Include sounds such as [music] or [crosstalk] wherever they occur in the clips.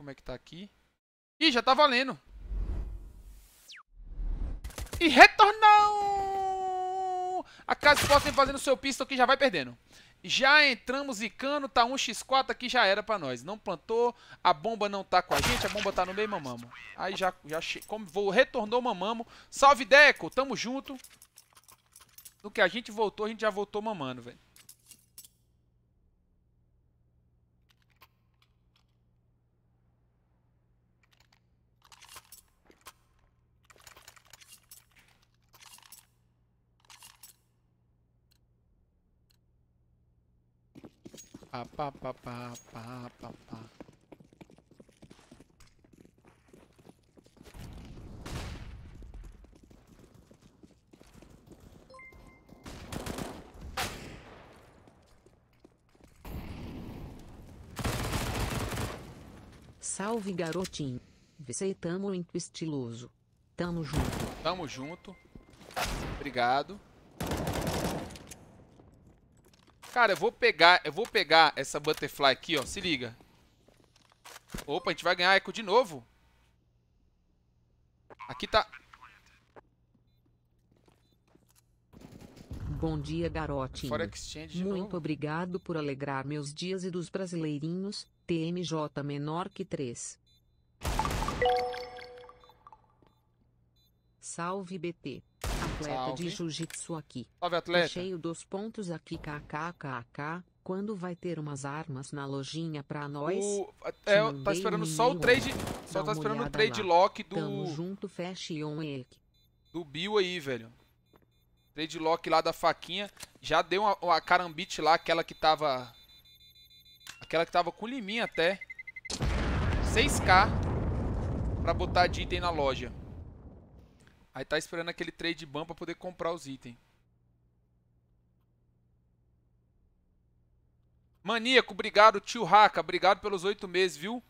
como é que tá aqui. Ih, já tá valendo. E retornou! A Casa Sport vem fazendo seu pistol que já vai perdendo. Já entramos zicando, tá 1x4 aqui, já era pra nós. Não plantou, a bomba não tá com a gente, a bomba tá no meio, mamamo. Aí já, já como vou, retornou, mamamo. Salve, Deco, tamo junto. No que a gente voltou, a gente já voltou mamando, velho. pá, Salve garotinho. Você tamo muito estiloso. Tamo junto. Tamo junto. Obrigado. Cara, eu vou pegar, eu vou pegar essa Butterfly aqui, ó. Se liga. Opa, a gente vai ganhar eco de novo. Aqui tá... Bom dia, garotinho. Muito novo. obrigado por alegrar meus dias e dos brasileirinhos. TMJ menor que 3. Salve BT atleta Salve. de jiu-jitsu aqui. Salve, atleta. Cheio dos pontos aqui, kkkk. Quando vai ter umas armas na lojinha pra nós? O... É, tá esperando só o trade. Só tá esperando o trade lá. lock do. Tamo junto, Fashion Ek. Do Bill aí, velho. Trade lock lá da faquinha. Já deu uma, uma carambite lá, aquela que tava. Aquela que tava com liminha até. 6k pra botar de item na loja. Aí tá esperando aquele trade ban pra poder comprar os itens. Maníaco, obrigado, tio Haka. Obrigado pelos oito meses, viu?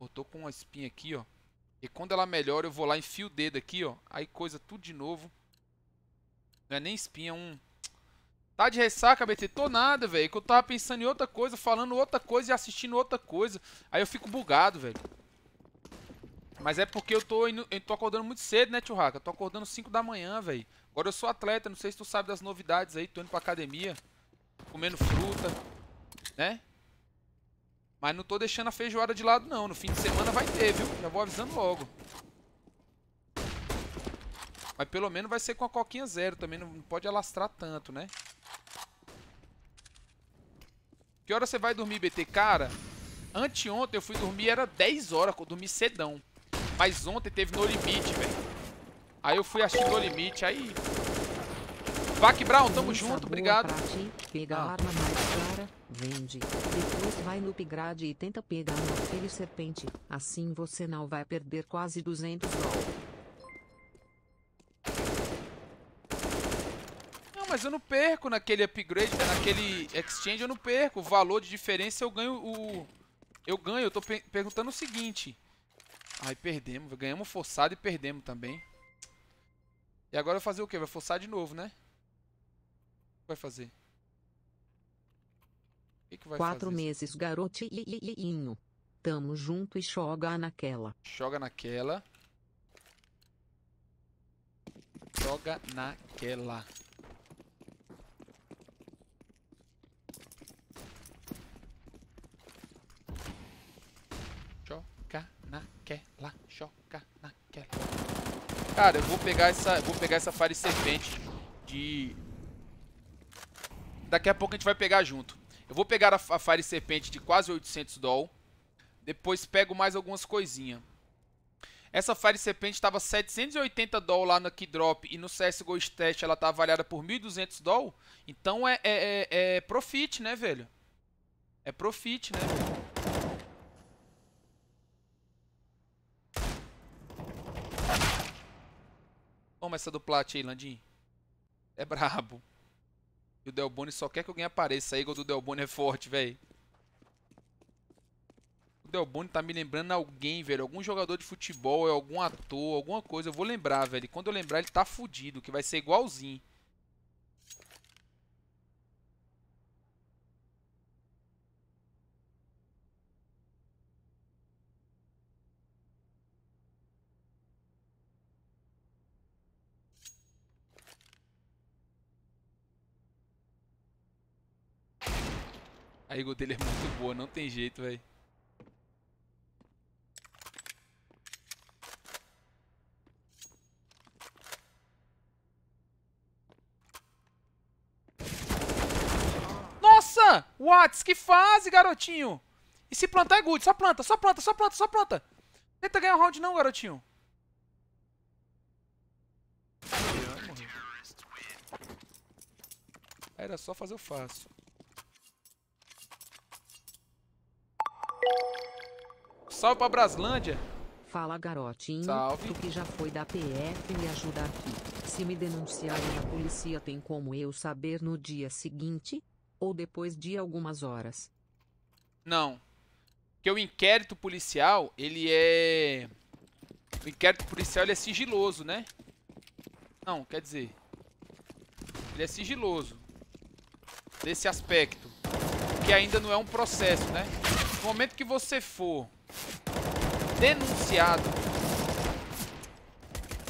Eu tô com uma espinha aqui, ó. E quando ela melhora, eu vou lá, enfio o dedo aqui, ó. Aí coisa tudo de novo. Não é nem espinha, é um... Tá de ressaca, BT? Tô nada, velho. É que eu tava pensando em outra coisa, falando outra coisa e assistindo outra coisa. Aí eu fico bugado, velho. Mas é porque eu tô, indo, eu tô acordando muito cedo, né, tio Haka? Eu tô acordando 5 da manhã, velho. Agora eu sou atleta, não sei se tu sabe das novidades aí. Tô indo pra academia, comendo fruta, né? Mas não tô deixando a feijoada de lado, não. No fim de semana vai ter, viu? Já vou avisando logo. Mas pelo menos vai ser com a coquinha zero também. Não pode alastrar tanto, né? Que hora você vai dormir, BT? Cara, anteontem eu fui dormir, era 10 horas. Eu dormi cedão. Mas ontem teve no limite, velho. Aí eu fui assistir no limite, aí... Vac Brown, tamo Pensa junto, obrigado. Ti, pega ah. a arma mais clara, vende. Depois vai no upgrade e tenta pegar aquele serpente. Assim você não vai perder quase 200 dólares. mas eu não perco naquele upgrade, né? naquele exchange eu não perco. O valor de diferença eu ganho o... Eu ganho, eu tô per perguntando o seguinte. Ai, perdemos. Ganhamos forçado e perdemos também. E agora fazer o quê? Vai forçar de novo, né? O que vai fazer? O que, que vai Quatro fazer? meses, garotinho. Tamo junto e joga naquela. Joga naquela. Joga naquela. Cara, eu vou pegar essa, vou pegar essa Fire Serpente de... Daqui a pouco a gente vai pegar junto. Eu vou pegar a, a Fire Serpente de quase 800 doll. Depois pego mais algumas coisinhas. Essa Fire Serpente estava 780 doll lá na Keydrop e no CSGO Stash ela tá avaliada por 1.200 doll. Então é, é, é, é profit, né, velho? É profit, né, velho? Toma essa do Plat aí, Landim. É brabo. E o Delboni só quer que alguém apareça. A Eagle do Delboni é forte, velho. O Delboni tá me lembrando alguém, velho. Algum jogador de futebol, algum ator, alguma coisa. Eu vou lembrar, velho. Quando eu lembrar, ele tá fudido, que vai ser igualzinho. A Eagle dele é muito boa, não tem jeito, velho. Nossa! Watts, que fase, garotinho! E se plantar é good, só planta, só planta, só planta, só planta! Tenta ganhar o um round não, garotinho. Era só fazer o fácil. Salve pra Braslândia. Fala garotinho, Salve. tu que já foi da PF me ajudar aqui. Se me denunciarem a polícia tem como eu saber no dia seguinte? Ou depois de algumas horas? Não. Porque o inquérito policial, ele é... O inquérito policial ele é sigiloso, né? Não, quer dizer... Ele é sigiloso. Desse aspecto. Que ainda não é um processo, né? No momento que você for denunciado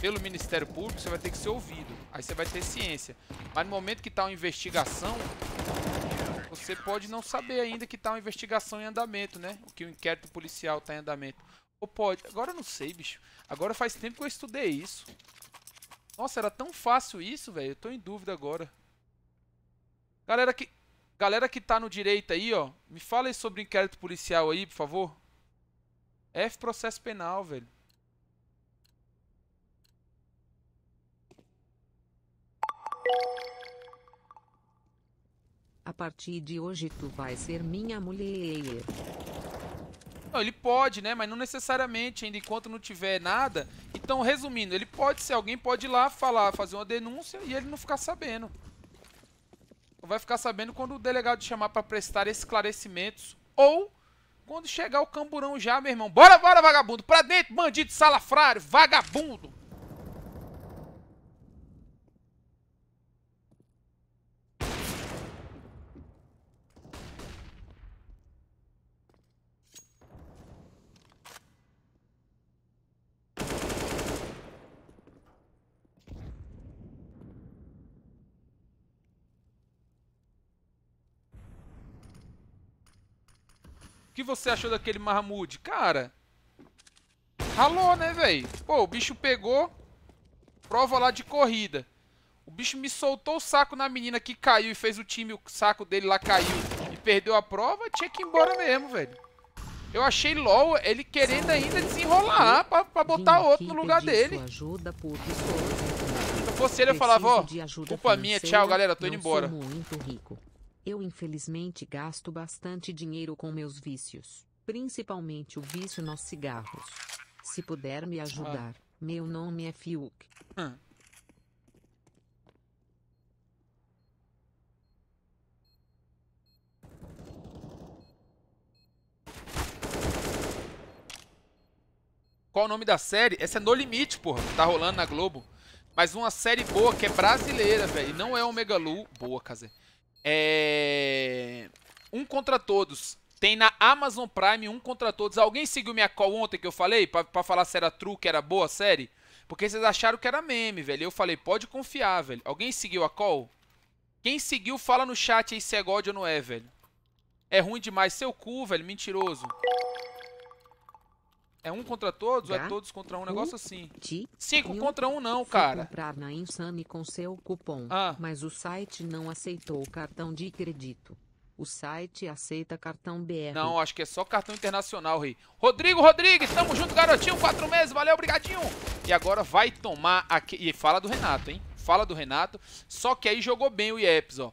pelo Ministério Público, você vai ter que ser ouvido. Aí você vai ter ciência. Mas no momento que está uma investigação, você pode não saber ainda que está uma investigação em andamento, né? O que o inquérito policial está em andamento. Ou pode. Agora eu não sei, bicho. Agora faz tempo que eu estudei isso. Nossa, era tão fácil isso, velho. Eu tô em dúvida agora. Galera que, galera que tá no direito aí, ó. Me fala aí sobre o inquérito policial aí, por favor. F processo penal, velho. A partir de hoje tu vai ser minha mulher. Não, ele pode, né? Mas não necessariamente, ainda enquanto não tiver nada. Então, resumindo, ele pode ser, alguém pode ir lá falar, fazer uma denúncia e ele não ficar sabendo. Vai ficar sabendo quando o delegado chamar para prestar esclarecimentos ou quando chegar o camburão já, meu irmão. Bora, bora, vagabundo. Pra dentro, bandido, salafrário, vagabundo. você achou daquele Mahmoud? Cara, ralou, né, velho? Pô, o bicho pegou, prova lá de corrida. O bicho me soltou o saco na menina que caiu e fez o time, o saco dele lá caiu e perdeu a prova, tinha que ir embora mesmo, velho. Eu achei LOL ele querendo ainda desenrolar pra, pra botar outro no lugar dele. Ajuda por Se eu fosse ele, eu falava, ó, oh, culpa minha, tchau, galera, tô indo embora. Muito rico. Eu infelizmente gasto bastante dinheiro com meus vícios, principalmente o vício nos cigarros. Se puder me ajudar, ah. meu nome é Fiuk. Ah. Qual o nome da série? Essa é No Limite, porra. Tá rolando na Globo. Mas uma série boa que é brasileira, velho. Não é o Lu. Boa, Kazé. É... Um contra todos. Tem na Amazon Prime um contra todos. Alguém seguiu minha call ontem que eu falei? Pra, pra falar se era true, que era boa a série? Porque vocês acharam que era meme, velho. Eu falei, pode confiar, velho. Alguém seguiu a call? Quem seguiu, fala no chat aí se é God ou não é, velho. É ruim demais. Seu cu, velho. Mentiroso. É um contra todos ou é todos contra um? negócio assim. Cinco contra um não, cara. comprar na Insane com seu cupom, ah. mas o site não aceitou o cartão de crédito. O site aceita cartão BR. Não, acho que é só cartão internacional, Rei. Rodrigo Rodrigues, tamo junto, garotinho. Quatro meses, valeu, obrigadinho. E agora vai tomar aqui... E fala do Renato, hein? Fala do Renato. Só que aí jogou bem o Ieps, ó.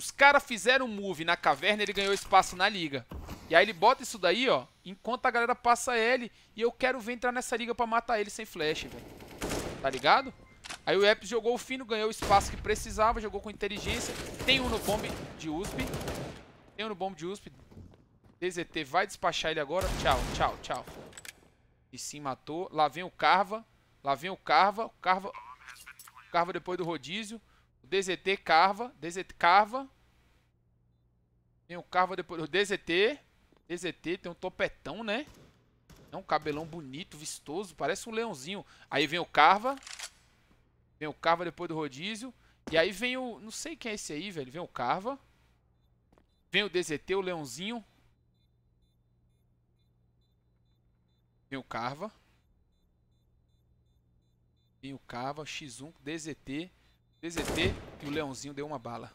Os caras fizeram um move na caverna, ele ganhou espaço na liga. E aí ele bota isso daí, ó, enquanto a galera passa ele. E eu quero ver entrar nessa liga pra matar ele sem flash, velho. Tá ligado? Aí o Eps jogou o fino, ganhou o espaço que precisava, jogou com inteligência. Tem um no bomb de USP. Tem um no bomb de USP. DZT vai despachar ele agora. Tchau, tchau, tchau. E sim, matou. Lá vem o Carva. Lá vem o Carva. O Carva... O Carva depois do rodízio. DZT Carva, DZT Carva. Tem o Carva depois, o DZT, DZT tem um topetão, né? É um cabelão bonito, vistoso, parece um leãozinho. Aí vem o Carva. Vem o Carva depois do rodízio. E aí vem o, não sei quem é esse aí, velho, vem o Carva. Vem o DZT, o leãozinho. Vem o Carva. Vem o Carva, X1, DZT. DZT e o leãozinho deu uma bala.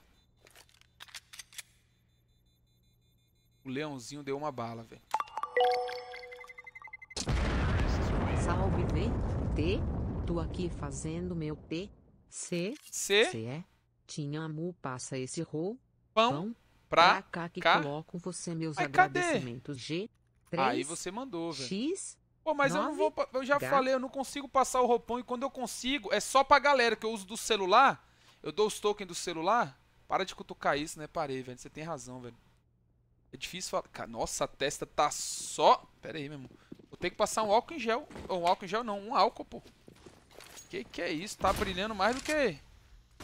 O leãozinho deu uma bala, velho. Salve, T, Tô aqui fazendo meu T. C. C. C é. Tinha amu, passa esse rol. Pão. Pão. Pra, pra cá que cá. coloco você meus Ai, agradecimentos. Cadê? G. 3, Aí você mandou, velho. X. Pô, mas Nove eu não vou. Eu já falei, eu não consigo passar o roupão e quando eu consigo, é só pra galera que eu uso do celular. Eu dou os tokens do celular. Para de cutucar isso, né? Parei, velho. Você tem razão, velho. É difícil falar. Nossa, a testa tá só. Pera aí, meu irmão. Vou ter que passar um álcool em gel. Ou um álcool em gel, não. Um álcool, pô. Que que é isso? Tá brilhando mais do que.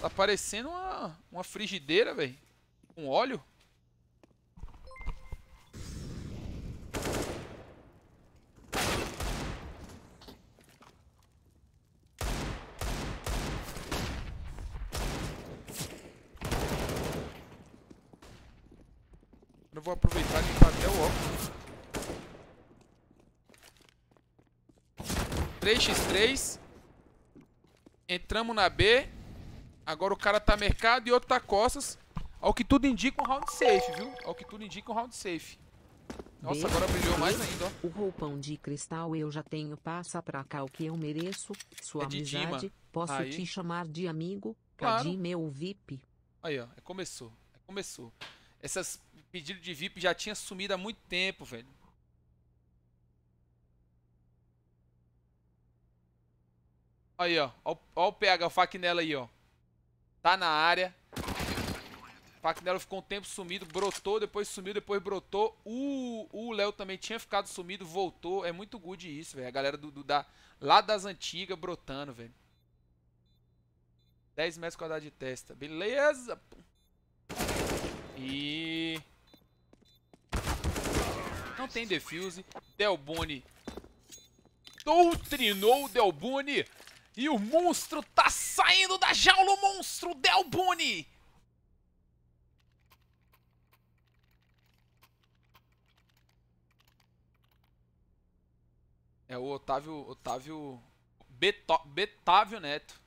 Tá parecendo uma, uma frigideira, velho. Um óleo. 3x3. Entramos na B. Agora o cara tá mercado e outro tá costas. Ao que tudo indica um round safe, viu? Ao que tudo indica um round safe. Nossa, agora brilhou mais ainda, ó. O roupão de cristal eu já tenho, passa pra cá o que eu mereço. Sua é amizade, Dima. posso Aí. te chamar de amigo? Claro. Cadê meu VIP? Aí, ó, é começou. É começou. Essas pedidos de VIP já tinha sumido há muito tempo, velho. Aí, ó. Ó, o PH, o Facnello aí, ó. Tá na área. O Facnello ficou um tempo sumido, brotou, depois sumiu, depois brotou. O Léo também tinha ficado sumido, voltou. É muito good isso, velho. A galera do, do, da, lá das antigas brotando, velho. 10 metros quadrados de testa. Beleza. E... Não tem defuse. delbone, doutrinou o e o monstro tá saindo da jaula, o monstro Delbuni! É o Otávio, Otávio, Beto, Betávio Neto.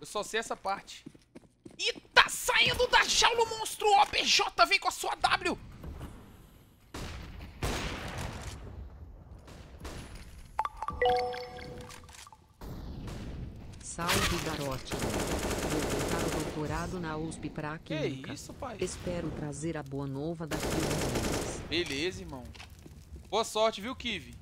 Eu só sei essa parte. E tá saindo da jaula o monstro! OBJ vem com a sua W! Ótimo. Vou tentar o doutorado na USP pra Que isso, pai? Espero trazer a boa nova daqui a Beleza, irmão. Boa sorte, viu, Kive?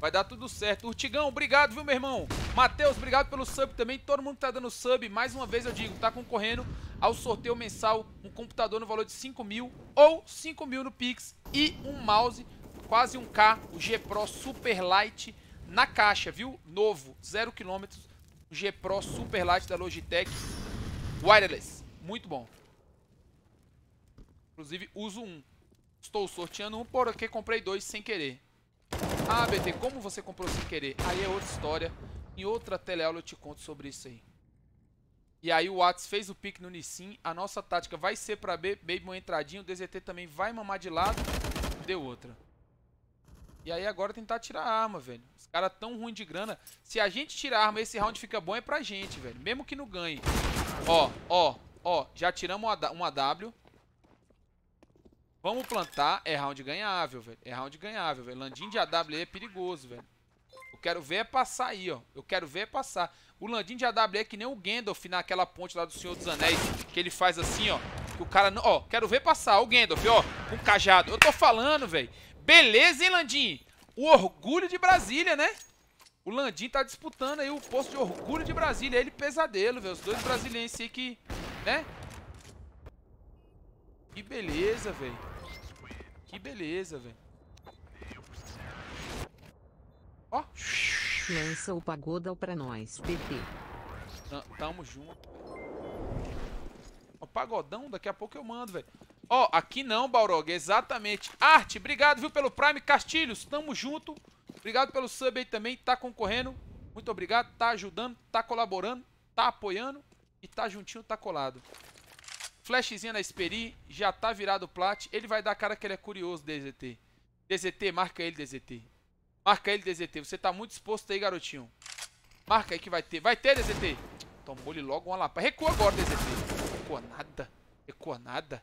Vai dar tudo certo. Urtigão, obrigado, viu, meu irmão? Matheus, obrigado pelo sub também. Todo mundo que tá dando sub, mais uma vez eu digo, tá concorrendo ao sorteio mensal um computador no valor de 5 mil ou 5 mil no Pix e um mouse, quase um K, o G Pro Super Light na caixa, viu? Novo, zero quilômetros G Pro Super Light da Logitech Wireless. Muito bom. Inclusive, uso um. Estou sorteando um porque comprei dois sem querer. Ah, BT, como você comprou sem querer? Aí é outra história. Em outra teleaula eu te conto sobre isso aí. E aí o Watts fez o pique no Nissin. A nossa tática vai ser pra B. Baby entradinho. O DZT também vai mamar de lado. Deu outra. E aí agora tentar tirar a arma, velho. Os caras tão ruim de grana. Se a gente tirar a arma, esse round fica bom é pra gente, velho. Mesmo que não ganhe. Ó, ó, ó. Já tiramos um w. Vamos plantar. É round ganhável, velho. É round ganhável, velho. Landim de AW é perigoso, velho. Eu quero ver é passar aí, ó. Eu quero ver é passar. O Landim de AW é que nem o Gandalf naquela ponte lá do Senhor dos Anéis. Que ele faz assim, ó. Que o cara não... Ó, quero ver passar. O Gandalf, ó. Com um cajado. Eu tô falando, velho. Beleza, hein, Landim? O orgulho de Brasília, né? O Landim tá disputando aí o posto de orgulho de Brasília. Ele pesadelo, velho. Os dois brasileiros aí que... Né? Que beleza, velho. Que beleza, velho. Ó. Lança o pagodão pra nós, PT. Tamo junto. O pagodão, daqui a pouco eu mando, velho. Ó, oh, aqui não, Balrog, exatamente. Arte, obrigado, viu, pelo Prime Castilhos, tamo junto. Obrigado pelo sub aí também, tá concorrendo. Muito obrigado, tá ajudando, tá colaborando, tá apoiando e tá juntinho, tá colado. Flashzinha na Esperi, já tá virado o plat. Ele vai dar a cara que ele é curioso, DZT. DZT, marca ele, DZT. Marca ele, DZT. Você tá muito exposto aí, garotinho. Marca aí que vai ter. Vai ter, DZT. Tomou-lhe logo uma lapa. Recua agora, DZT. Recua nada. Recua nada.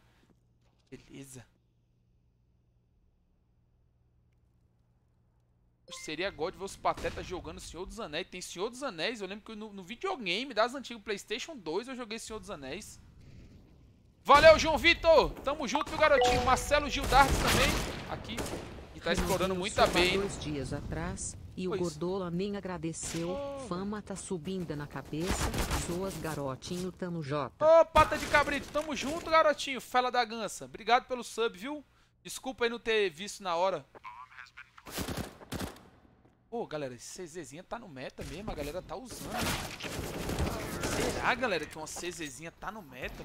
Beleza. Seria God ver os patetas jogando Senhor dos Anéis. Tem Senhor dos Anéis. Eu lembro que no, no videogame das antigas Playstation 2 eu joguei Senhor dos Anéis. Valeu, João Vitor! Tamo junto, meu garotinho. Marcelo Gildardes também. Aqui. E tá explorando muito bem. Dois dias atrás, e pois. o Gordola nem agradeceu. Oh. Fama tá subindo na cabeça. Suas garotinho, tamo Jota. Ô, oh, pata de cabrito, tamo junto, garotinho. Fala da gança. Obrigado pelo sub, viu? Desculpa aí não ter visto na hora. Ô, oh, galera, esse CZzinha tá no meta mesmo. A galera tá usando. Será, galera, que uma CZzinha tá no meta?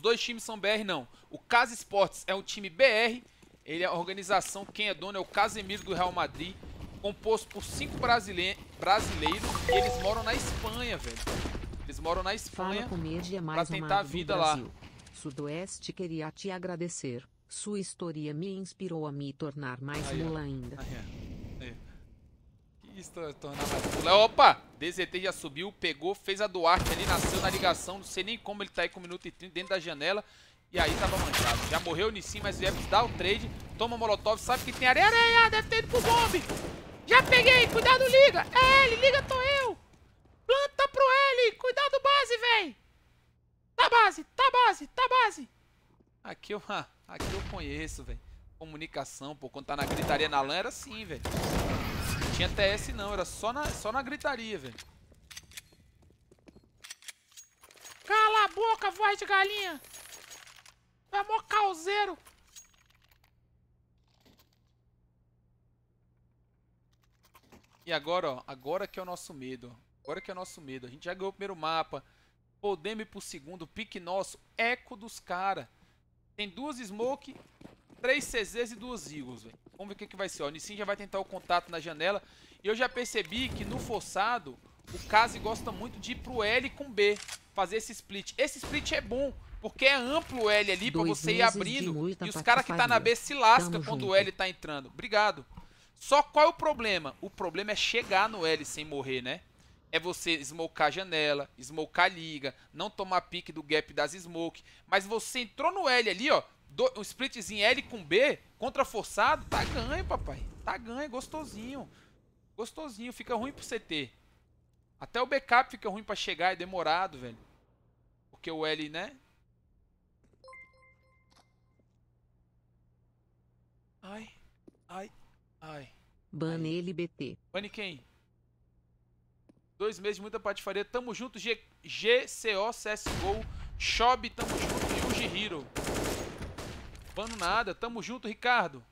os dois times são BR, não. O Casa Esportes é um time BR, ele é a organização, quem é dono é o Casemiro do Real Madrid, composto por cinco brasile... brasileiros e eles moram na Espanha, velho. Eles moram na Espanha é para tentar a vida lá. Sudoeste queria te agradecer. Sua história me inspirou a me tornar mais ah, mula ainda. Ah, quis tornar mais pula. Opa! DZT já subiu, pegou, fez a Duarte ali, nasceu na ligação. Não sei nem como ele tá aí com 1 minuto e 30 dentro da janela. E aí tava manchado. Já morreu o Nissin, mas o Jeps dá o trade. Toma o Molotov, sabe que tem areia, areia, deve ter ido pro bomb. Já peguei, cuidado, liga. É ele, liga, tô eu. Planta pro L, cuidado, base, véi. Tá base, tá base, tá base. Aqui eu, [laughs] aqui eu conheço, velho. Comunicação, pô. Quando tá na gritaria na LAN era assim, velho tinha TS não, era só na, só na gritaria, velho. Cala a boca, voz de galinha! É mó calzeiro! E agora, ó, agora que é o nosso medo. Agora que é o nosso medo. A gente já ganhou o primeiro mapa. Podemos ir pro segundo. Pique nosso. Eco dos caras. Tem duas smoke, três CZs e duas Eagles, velho. Vamos ver o que, que vai ser. Ó. O Nissin já vai tentar o contato na janela. E eu já percebi que no forçado, o Kazi gosta muito de ir pro L com B. Fazer esse split. Esse split é bom. Porque é amplo o L ali pra você ir abrindo. E os caras que tá na B se lascam Tamo quando junto. o L tá entrando. Obrigado. Só qual é o problema? O problema é chegar no L sem morrer, né? É você smocar a janela, smocar a liga, não tomar pique do gap das smoke. Mas você entrou no L ali, ó do, um splitzinho L com B, contra forçado, tá ganho, papai. Tá ganho, gostosinho. Gostosinho, fica ruim pro CT. Até o backup fica ruim pra chegar, é demorado, velho. Porque o L, né? Ai, ai, ai. Ban ele, BT. Bane quem? Dois meses de muita patifaria. Tamo junto, G GCO, CSGO, Shob, tamo junto, Yuji Hero. Pano nada. Tamo junto, Ricardo.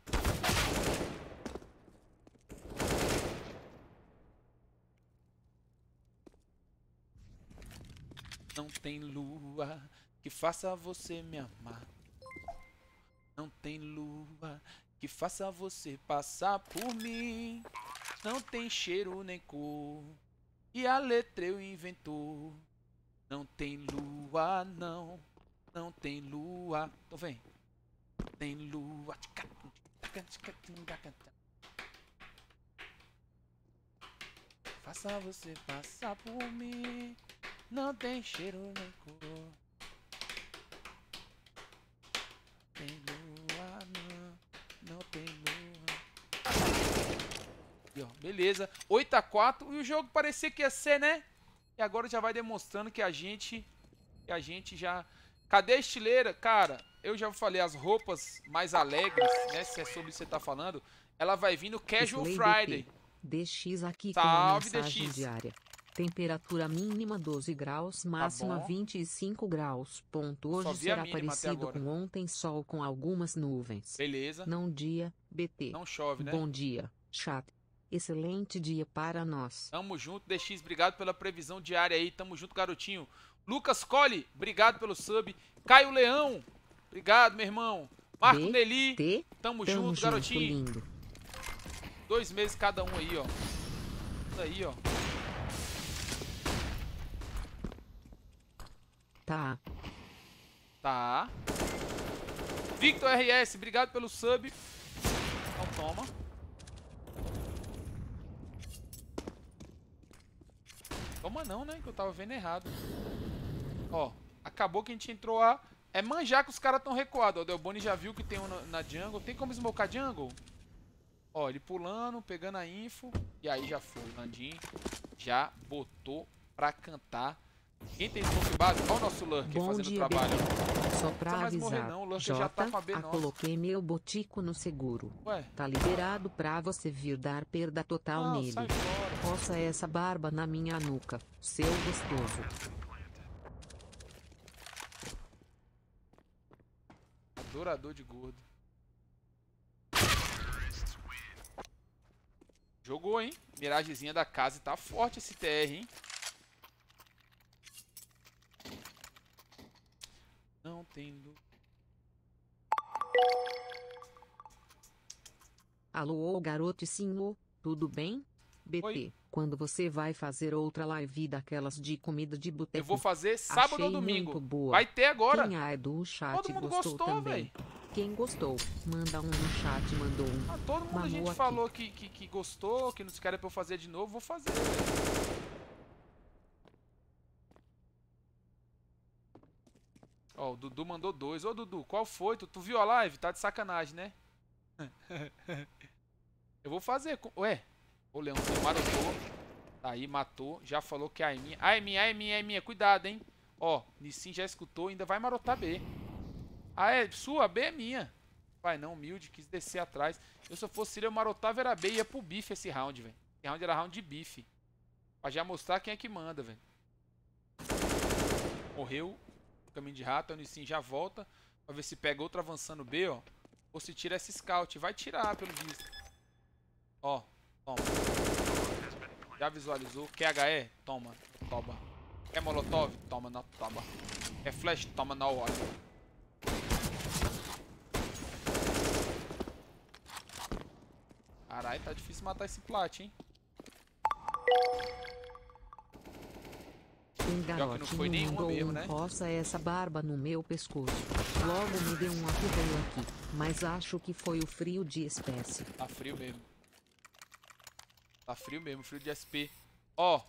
Não tem lua que faça você me amar. Não tem lua que faça você passar por mim. Não tem cheiro nem cor. E a letra eu inventou. Não tem lua, não. Não tem lua. Então vem tem lua. Faça você passar por mim. Não tem cheiro nem cor. Tem lua, não. Não tem lua. Beleza. 8 a 4 E o jogo parecia que ia ser, né? E agora já vai demonstrando que a gente. Que a gente já Cadê a estileira? Cara, eu já falei, as roupas mais alegres, né? Se é sobre isso que você tá falando, ela vai vir no Casual Friday. DX aqui Salve, com DX. diária. Temperatura mínima 12 graus, tá máxima tá 25 graus. Ponto. Hoje será parecido com ontem, sol com algumas nuvens. Beleza. Não dia, BT. Não chove, né? Bom dia, chat. Excelente dia para nós. Tamo junto, DX. Obrigado pela previsão diária aí. Tamo junto, garotinho. Lucas Colli, obrigado pelo sub. Caio Leão, obrigado, meu irmão. Marco B, Nelly, T, tamo, tamo junto, junto, garotinho. Lindo. Dois meses cada um aí, ó. Isso aí, ó. Tá. Tá. Victor RS, obrigado pelo sub. Então toma. Toma não, né? Que eu tava vendo errado. Ó, acabou que a gente entrou a... É manjar que os caras estão recuados. O Delboni já viu que tem um na jungle. Tem como smocar jungle? Ó, ele pulando, pegando a info. E aí já foi. O Landim já botou pra cantar. Quem tem smoke base? Olha o nosso Lurker fazendo dia, trabalho. Só pra não avisar, morrer, não. O Lurker Jota, já tá com a B, a coloquei meu botico no seguro. Ué? Tá liberado pra você vir dar perda total não, nele. Sai fora. Poça essa barba na minha nuca, seu gostoso. Adorador de gordo. Jogou, hein? Miragezinha da casa. Tá forte esse TR, hein? Não tem luz. Alô, garoto e senhor, tudo bem? BP. Oi quando você vai fazer outra live daquelas de comida de boteco. Eu vou fazer sábado Achei ou domingo. Vai ter agora. Quem é do chat todo mundo gostou, gostou também. Quem gostou, manda um no chat, mandou um. Ah, todo mundo Mamou a gente aqui. falou que, que, que, gostou, que se quer pra eu fazer de novo, vou fazer. Ó, oh, o Dudu mandou dois. Ô, Dudu, qual foi? Tu, tu viu a live? Tá de sacanagem, né? [laughs] eu vou fazer. Ué, o leãozinho marotou. Tá aí, matou. Já falou que a minha, A minha, a minha, a minha. Cuidado, hein? Ó, Nissin já escutou. Ainda vai marotar B. Ah, é sua? B é minha. Vai não, humilde. Quis descer atrás. Eu, se eu fosse ele, eu marotava era B. Ia pro bife esse round, velho. Esse round era round de bife. Pra já mostrar quem é que manda, velho. Morreu. Caminho de rato. O Nissin já volta. Pra ver se pega outro avançando B, ó. Ou se tira esse scout. Vai tirar, pelo visto. Ó, Toma. Já visualizou. Quer HE? Toma. Toma. Quer é molotov? Toma, na Toma. Quer é flash? Toma, na Olha. Caralho, tá difícil matar esse plat, hein? Um garotinho não foi nenhuma mesmo, um né? roça essa barba no meu pescoço. Logo me deu um apagão aqui, mas acho que foi o frio de espécie. Tá frio mesmo. Tá frio mesmo, frio de SP. Ó,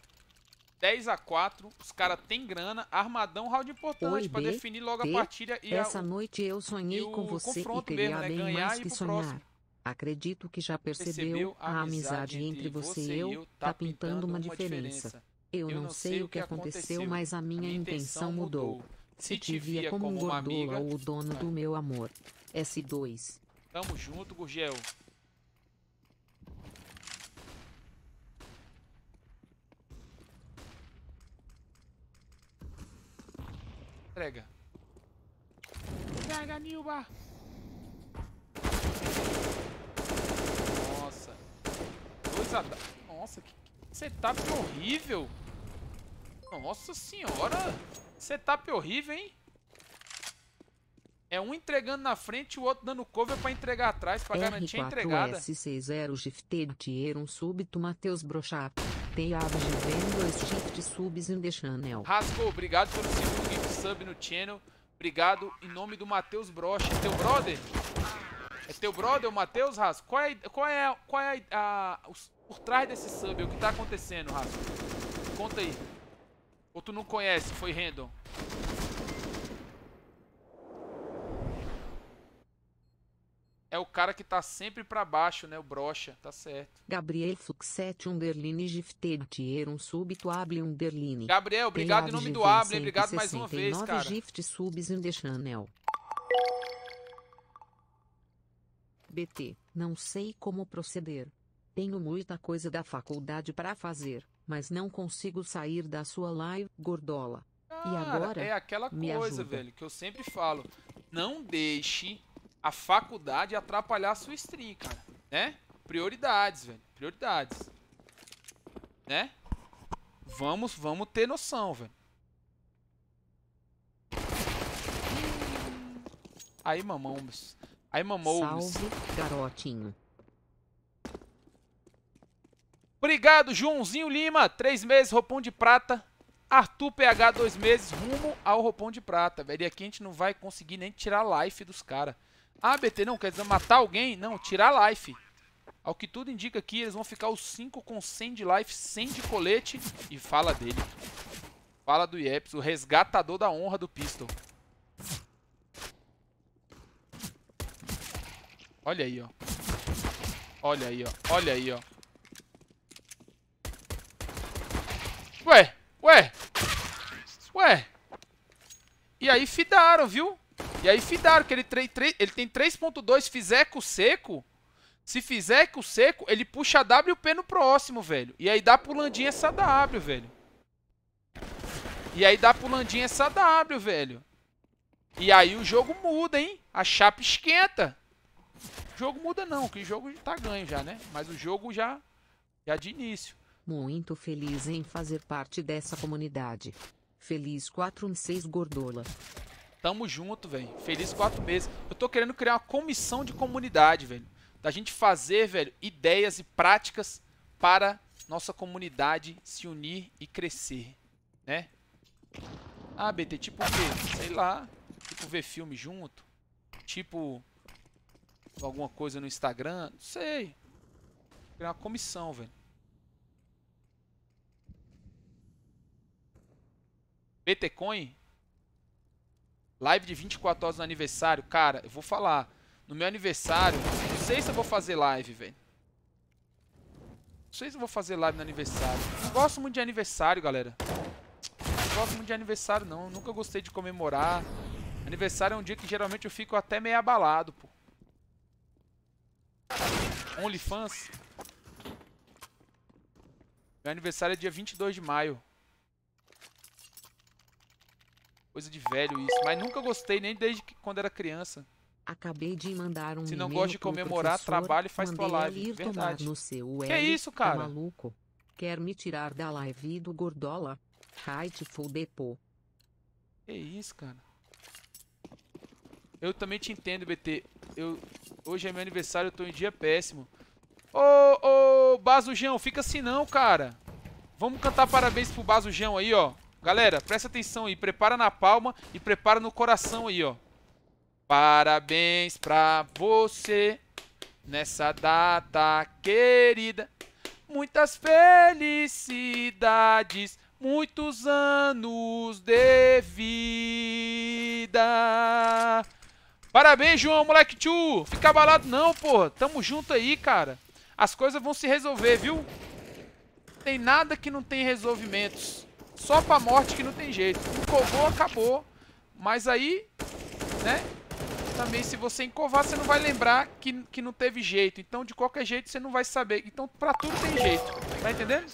10x4, os caras tem grana, armadão, round importante Oi, pra B, definir logo a partida e Essa a, noite eu sonhei com você e queria mesmo, né? bem mais que sonhar. Próximo. Acredito que já percebeu, a amizade entre você e eu tá, tá pintando uma diferença. Eu não sei o que aconteceu, mas a minha, a minha intenção mudou. Se te via como um gordola ou o dono do meu amor. S2. Tamo junto, Gurgel. Entrega. Entrega, Nilba! Nossa. Dois ataques. Nossa, que setup horrível. Nossa senhora. Setup horrível, hein? É um entregando na frente e o outro dando cover para entregar atrás, para garantir a entregada. R4S60 Gifted Tier um súbito Matheus Brochap. Stay Abgivendo Stift Subs in the Channel. Rasco, obrigado pelo segundo gift sub no channel. Obrigado em nome do Matheus Broche. É teu brother? É teu brother, o Matheus, Rasco? Qual é, qual é, qual é a, a, os, por trás desse sub? O que tá acontecendo, Rasco? Conta aí. Ou tu não conhece, foi random? o cara que tá sempre para baixo, né? O brocha, tá certo. Gabriel Fuxete Underline Giftetier um súbito Able Underline. Gabriel, obrigado em nome do Able, obrigado mais uma vez, cara. Gift subs in the channel. BT, não sei como proceder. Tenho muita coisa da faculdade para fazer, mas não consigo sair da sua live, gordola. Cara, e agora? É aquela coisa, velho, que eu sempre falo. Não deixe a faculdade atrapalhar a sua stream, cara. Né? Prioridades, velho. Prioridades. Né? Vamos, vamos ter noção, velho. Aí, mamões. Aí, mamões. Salve, garotinho. Obrigado, Joãozinho Lima. Três meses, roupão de prata. Arthur PH, dois meses, rumo ao roupão de prata, velho. E aqui a gente não vai conseguir nem tirar life dos caras. Ah, BT, não, quer dizer matar alguém? Não, tirar life. Ao que tudo indica aqui, eles vão ficar os 5 com 100 de life, 100 de colete. E fala dele. Fala do Ieps, o resgatador da honra do Pistol. Olha aí, ó. Olha aí, ó. Olha aí, ó. Ué, ué. Ué. E aí fidaram, viu? E aí fidaram que ele, ele tem 3.2 fizer com seco. Se fizer com seco, ele puxa a WP no próximo, velho. E aí dá pulandinha essa W, velho. E aí dá pulandinha essa W, velho. E aí o jogo muda, hein? A chapa esquenta. O jogo muda não, que o jogo tá ganho já, né? Mas o jogo já, já de início. Muito feliz em fazer parte dessa comunidade. Feliz 416 Gordola. Tamo junto, velho. Feliz quatro meses. Eu tô querendo criar uma comissão de comunidade, velho. Da gente fazer, velho, ideias e práticas para nossa comunidade se unir e crescer, né? Ah, BT, tipo o quê? Sei lá. Tipo ver filme junto. Tipo alguma coisa no Instagram. Não sei. Criar uma comissão, velho. BTcoin? Live de 24 horas no aniversário, cara, eu vou falar. No meu aniversário, não sei se eu vou fazer live, velho. Não sei se eu vou fazer live no aniversário. Não gosto muito de aniversário, galera. Não gosto muito de aniversário, não. Eu nunca gostei de comemorar. Aniversário é um dia que geralmente eu fico até meio abalado, pô. OnlyFans? Meu aniversário é dia 22 de maio. Coisa de velho isso. Mas nunca gostei, nem desde que, quando era criança. Acabei de mandar um Se não gosta de comemorar, trabalho e faz tua live. Verdade. No seu que é isso, tá cara? maluco. Quer me tirar da live do Gordola? Rightful Depo. Que isso, cara? Eu também te entendo, BT. Eu... Hoje é meu aniversário, eu tô em dia péssimo. Ô, ô, Bazujão, fica assim não, cara. Vamos cantar parabéns pro Bazujão aí, ó. Galera, presta atenção aí. Prepara na palma e prepara no coração aí, ó. Parabéns pra você nessa data querida. Muitas felicidades, muitos anos de vida. Parabéns, João, moleque tio. Fica abalado não, porra. Tamo junto aí, cara. As coisas vão se resolver, viu? Tem nada que não tem resolvimentos. Só pra morte que não tem jeito. Encovou, acabou. Mas aí, né? Também se você encovar, você não vai lembrar que, que não teve jeito. Então, de qualquer jeito, você não vai saber. Então, pra tudo tem jeito. Tá entendendo?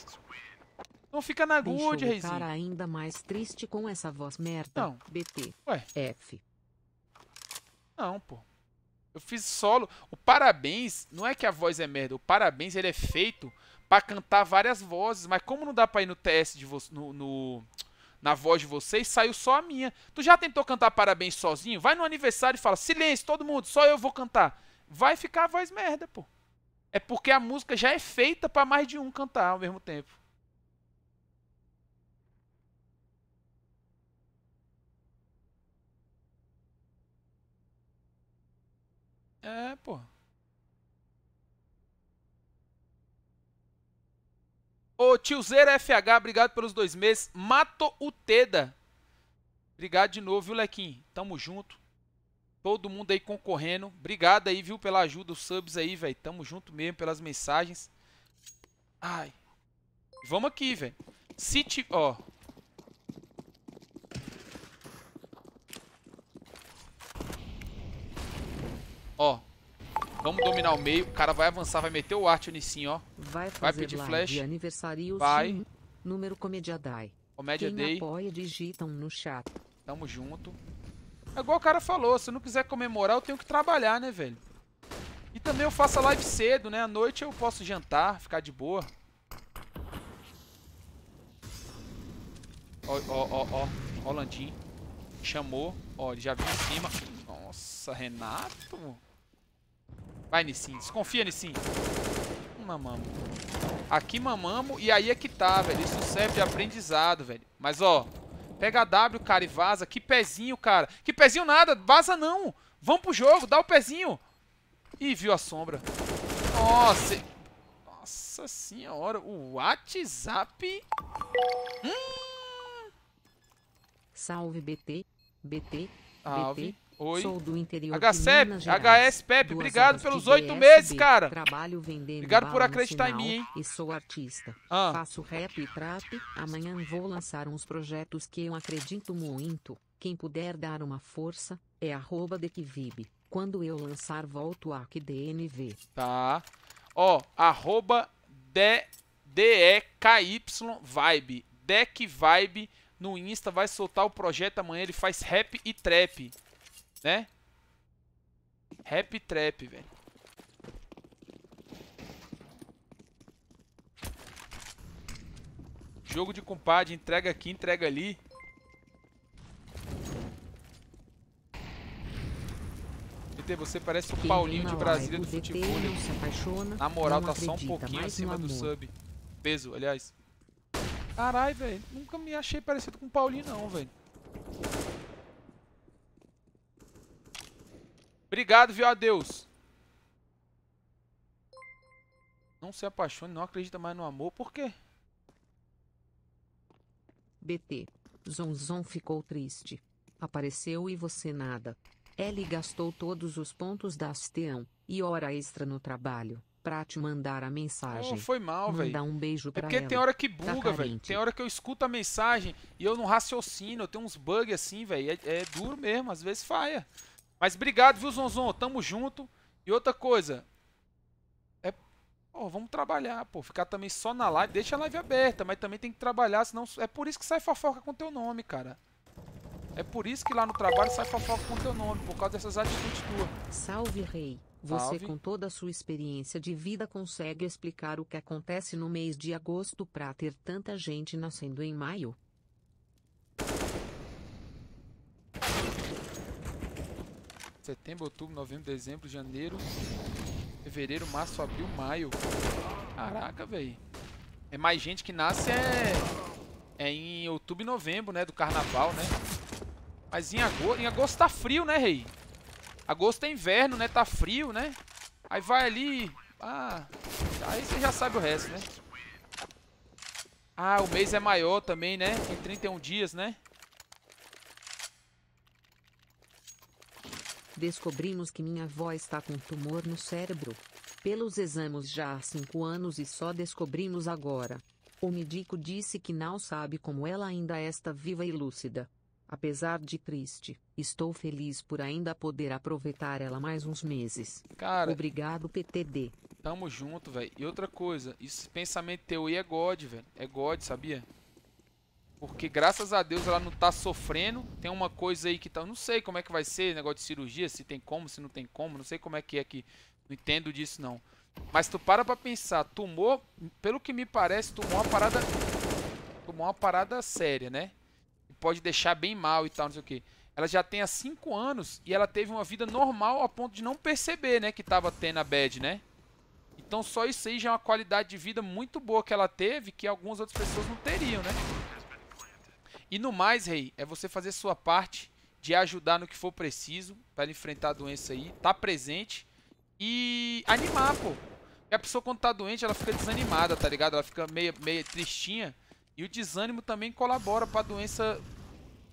Não fica na good, Reizinho. cara ainda mais triste com essa voz merda. Não. BT. Ué. F. Não, pô. Eu fiz solo. O parabéns, não é que a voz é merda. O parabéns, ele é feito para cantar várias vozes, mas como não dá para ir no TS de no, no, na voz de vocês, saiu só a minha. Tu já tentou cantar parabéns sozinho? Vai no aniversário e fala: "Silêncio, todo mundo, só eu vou cantar". Vai ficar a voz merda, pô. É porque a música já é feita para mais de um cantar ao mesmo tempo. É, pô. Ô, tiozeira FH, obrigado pelos dois meses. Mato Uteda. Obrigado de novo, viu, Lequim? Tamo junto. Todo mundo aí concorrendo. Obrigado aí, viu, pela ajuda, os subs aí, velho. Tamo junto mesmo, pelas mensagens. Ai. Vamos aqui, velho. Se Ó. Ó. Vamos dominar o meio. O cara vai avançar, vai meter o arte nisso, ó. Vai, fazer vai pedir flash. Aniversário vai. Sim. Número Comédia Day. Comédia Quem Day. apoia, digitam no chat. Tamo junto. É igual o cara falou, se eu não quiser comemorar, eu tenho que trabalhar, né, velho? E também eu faço a live cedo, né? À noite eu posso jantar, ficar de boa. Ó, ó, ó, ó. Ó Landim. Chamou. Ó, ele já viu em cima. Nossa, Renato. Vai, Nissin. Desconfia, Nissin. Hum, mamamos. Aqui mamamos e aí é que tá, velho. Isso serve de aprendizado, velho. Mas, ó, pega a W, cara, e vaza. Que pezinho, cara. Que pezinho nada. Vaza não. Vamos pro jogo. Dá o pezinho. Ih, viu a sombra. Nossa. Nossa senhora. O WhatsApp... Hum. Salve, BT. BT. Salve. BT. Oi. Sou do interior HCEP, HS Pepe, obrigado pelos oito meses, cara. Trabalho vendendo obrigado por acreditar em mim, hein? E sou artista. Ah. Faço rap e trap. Amanhã vou lançar uns projetos que eu acredito muito. Quem puder dar uma força é arroba Quando eu lançar, volto a DNV. Tá. Ó, arroba de, Vibe. Deck Vibe no Insta vai soltar o projeto amanhã. Ele faz rap e trap né? Rap trap, velho. Jogo de compadre, entrega aqui, entrega ali. PT, você parece o Paulinho de Brasília do futebol. Né? Apaixona, Na moral, tá só um pouquinho acima do sub. Peso, aliás. Carai, velho. Nunca me achei parecido com o Paulinho, não, velho. Obrigado, viu? Adeus. Não se apaixone, não acredita mais no amor. Por quê? BT. Zonzon ficou triste. Apareceu e você nada. Ele gastou todos os pontos da Asteão e hora extra no trabalho pra te mandar a mensagem. Oh, foi mal, velho. Mandar um beijo é pra é porque ela. tem hora que tá buga, tá velho. Tem hora que eu escuto a mensagem e eu não raciocino. Eu tenho uns bugs assim, velho. É, é duro mesmo, às vezes falha. Mas obrigado, viu, Zonzon? Tamo junto. E outra coisa. É. Pô, vamos trabalhar, pô. Ficar também só na live. Deixa a live aberta, mas também tem que trabalhar, senão. É por isso que sai fofoca com teu nome, cara. É por isso que lá no trabalho sai fofoca com teu nome, por causa dessas atitudes tuas. Salve, rei. Você, Salve. com toda a sua experiência de vida, consegue explicar o que acontece no mês de agosto para ter tanta gente nascendo em maio? Setembro, outubro, novembro, dezembro, janeiro, fevereiro, março, abril, maio. Caraca, velho. É mais gente que nasce é, é em outubro e novembro, né? Do carnaval, né? Mas em agosto, em agosto tá frio, né, rei? Agosto é inverno, né? Tá frio, né? Aí vai ali... Ah, aí você já sabe o resto, né? Ah, o mês é maior também, né? Tem 31 dias, né? descobrimos que minha avó está com tumor no cérebro. Pelos exames já há 5 anos e só descobrimos agora. O médico disse que não sabe como ela ainda está viva e lúcida. Apesar de triste, estou feliz por ainda poder aproveitar ela mais uns meses. Cara, obrigado PTD. Tamo junto, velho. E outra coisa, esse pensamento teu aí é God, velho. É God, sabia? Porque graças a Deus ela não tá sofrendo. Tem uma coisa aí que tá. Não sei como é que vai ser negócio de cirurgia, se tem como, se não tem como. Não sei como é que é que. Não entendo disso não. Mas tu para pra pensar, tumor, pelo que me parece, tomou uma parada. tomou uma parada séria, né? pode deixar bem mal e tal, não sei o que. Ela já tem há 5 anos e ela teve uma vida normal a ponto de não perceber, né? Que tava tendo a bad, né? Então só isso aí já é uma qualidade de vida muito boa que ela teve, que algumas outras pessoas não teriam, né? E no mais, rei, é você fazer sua parte de ajudar no que for preciso para enfrentar a doença aí, tá presente e animar, pô. Porque a pessoa quando tá doente, ela fica desanimada, tá ligado? Ela fica meio, meio tristinha e o desânimo também colabora para a doença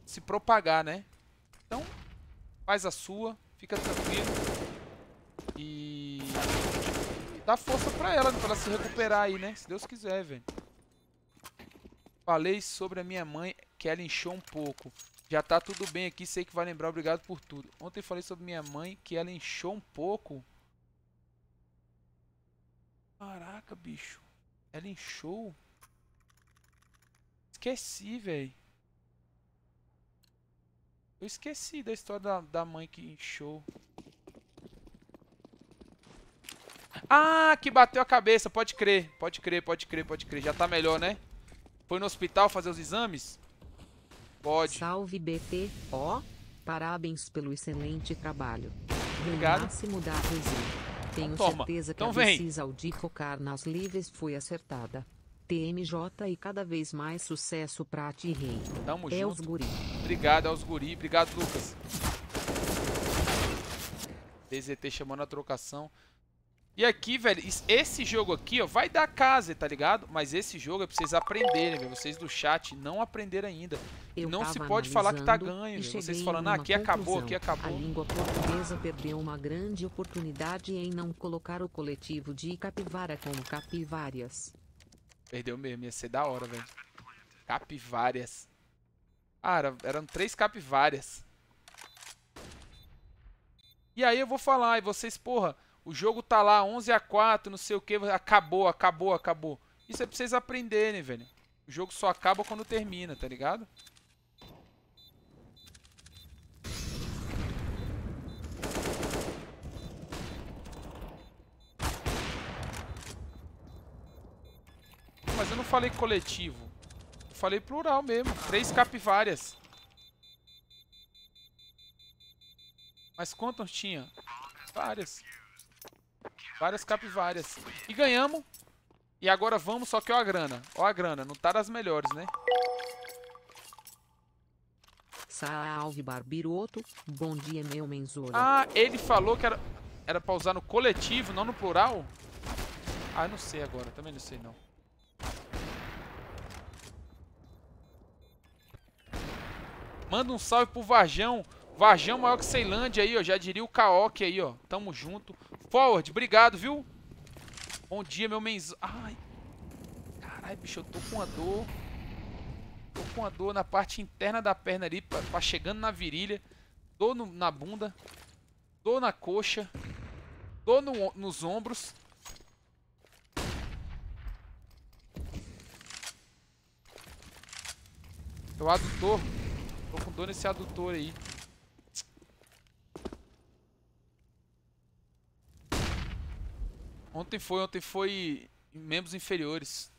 se propagar, né? Então, faz a sua, fica tranquilo e, e dá força para ela, né, para ela se recuperar aí, né? Se Deus quiser, velho. Falei sobre a minha mãe que ela inchou um pouco. Já tá tudo bem aqui, sei que vai lembrar, obrigado por tudo. Ontem falei sobre minha mãe, que ela inchou um pouco. Caraca, bicho. Ela inchou? Esqueci, velho. Eu esqueci da história da, da mãe que inchou. Ah, que bateu a cabeça, pode crer, pode crer, pode crer, pode crer. Já tá melhor, né? Foi no hospital fazer os exames? Pode. Salve BP, ó. parabéns pelo excelente trabalho. Obrigado. O máximo da Brasil. Tenho Toma. certeza que então a precisa ao de focar nas livres foi acertada. TMJ e cada vez mais sucesso pra ti, rei. Tamo é junto. guri. Obrigado aos guri. Obrigado, Lucas. DZT chamando a trocação. E aqui, velho, esse jogo aqui, ó, vai dar casa, tá ligado? Mas esse jogo é pra vocês aprenderem, velho. Vocês do chat não aprenderam ainda. Eu não se pode falar que tá ganho, velho. Vocês falando, ah, aqui acabou, aqui acabou. A língua portuguesa perdeu uma grande oportunidade em não colocar o coletivo de capivara como capivárias. Perdeu mesmo, ia ser da hora, velho. Capivárias. Ah, era, eram três capivárias. E aí eu vou falar, e vocês, porra... O jogo tá lá 11 a 4, não sei o que, acabou, acabou, acabou. Isso é pra vocês aprenderem, velho. O jogo só acaba quando termina, tá ligado? Mas eu não falei coletivo. Eu falei plural mesmo. Três capivárias. Mas quantos tinha? Várias. Várias capivárias E ganhamos. E agora vamos, só que ó a grana. Ó a grana, não tá das melhores, né? Salve, Barbiroto. Bom dia, meu menzoro. Ah, ele falou que era, era pra usar no coletivo, não no plural? Ah, não sei agora. Também não sei, não. Manda um salve pro Varjão. Varjão maior que Ceilândia aí, ó. Já diria o Kaok aí, ó. Tamo junto. Forward, obrigado, viu? Bom dia, meu menzão. Ai. Caralho, bicho, eu tô com a dor. Tô com a dor na parte interna da perna ali, pra, pra tá chegando na virilha. tô no, na bunda. tô na coxa. tô no, nos ombros. Meu adutor. Tô com dor nesse adutor aí. Ontem foi, ontem foi membros inferiores.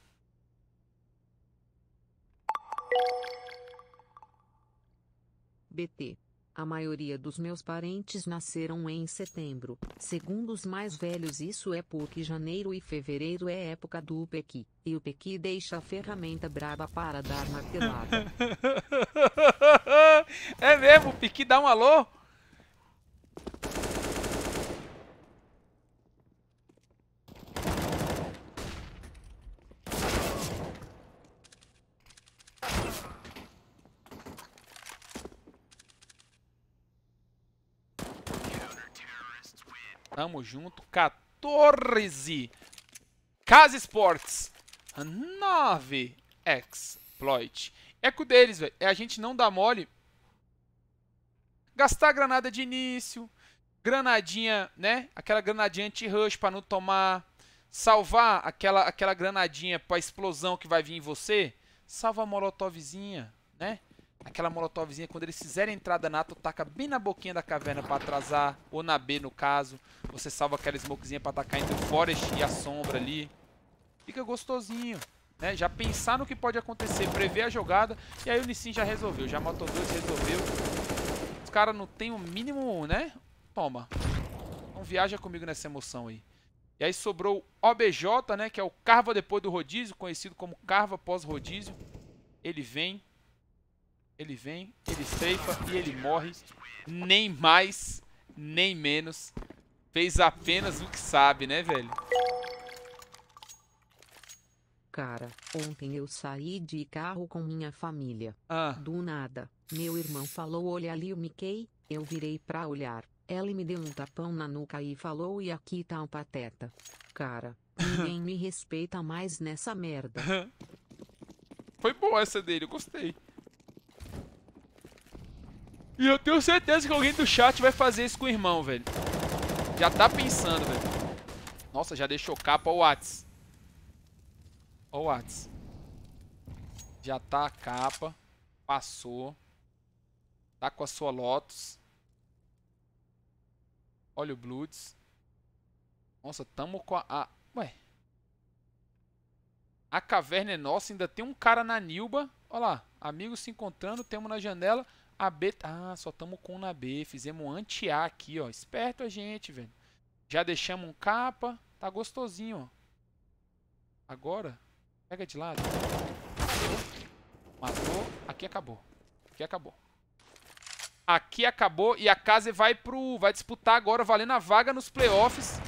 BT. A maioria dos meus parentes nasceram em setembro. Segundo os mais velhos, isso é porque janeiro e fevereiro é época do Pequi. E o Pequi deixa a ferramenta braba para dar martelada. [laughs] é mesmo? O Pequi dá um alô? Tamo junto. 14. Casa Sports. 9. Exploit. É com deles, velho. É a gente não dar mole. Gastar granada de início. Granadinha, né? Aquela granadinha anti-rush pra não tomar. Salvar aquela, aquela granadinha pra explosão que vai vir em você. Salva a molotovzinha, né? aquela molotovzinha, quando eles fizerem entrada NATO, taca bem na boquinha da caverna pra atrasar, ou na B no caso. Você salva aquela smokezinha pra atacar entre o Forest e a Sombra ali. Fica gostosinho, né? Já pensar no que pode acontecer, prever a jogada, e aí o Nissin já resolveu, já matou dois, resolveu. Os caras não tem o mínimo, né? Toma. Não viaja comigo nessa emoção aí. E aí sobrou o OBJ, né, que é o Carva depois do rodízio, conhecido como Carva pós-rodízio. Ele vem, ele vem, ele ceifa e ele morre. Nem mais, nem menos. Fez apenas o que sabe, né, velho? Cara, ontem eu saí de carro com minha família. Ah. Do nada, meu irmão falou: Olha ali o Mickey. Eu virei pra olhar. Ela me deu um tapão na nuca e falou: E aqui tá o um pateta. Cara, [laughs] ninguém me respeita mais nessa merda. Foi boa essa dele, eu gostei. E eu tenho certeza que alguém do chat vai fazer isso com o irmão, velho. Já tá pensando, velho. Nossa, já deixou capa o Whats. Ó o Whats. Já tá a capa. Passou. Tá com a sua Lotus. Olha o Bloods. Nossa, tamo com a... a... Ué. A caverna é nossa. Ainda tem um cara na Nilba. Olha lá. Amigos se encontrando. Temos na janela. A B... Ah, só estamos com um na B. Fizemos um anti-A aqui, ó. Esperto a gente, velho. Já deixamos um capa. Tá gostosinho, ó. Agora, pega de lado. Matou. Aqui acabou. Aqui acabou. Aqui acabou e a casa vai pro... Vai disputar agora, valendo a vaga nos playoffs.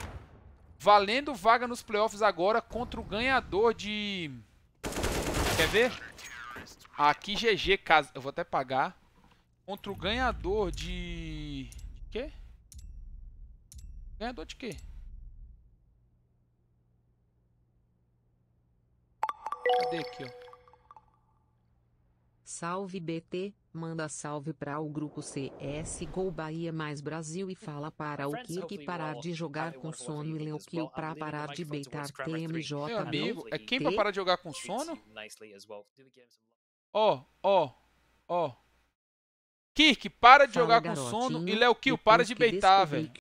Valendo vaga nos playoffs agora contra o ganhador de... Quer ver? Aqui GG, casa... Eu vou até pagar contra o ganhador de... de quê? Ganhador de quê? Cadê aqui, ó? Salve BT, manda salve para o grupo CSGO Bahia mais Brasil e fala para o Kiki né? é parar de jogar com sono e Leokil para parar de beitar TMJ. Meu amigo, é quem para parar de jogar com sono? Ó, ó, ó. Kirk, para de Fala, jogar com garotinho. sono. E Léo Kill, para de beitar, velho.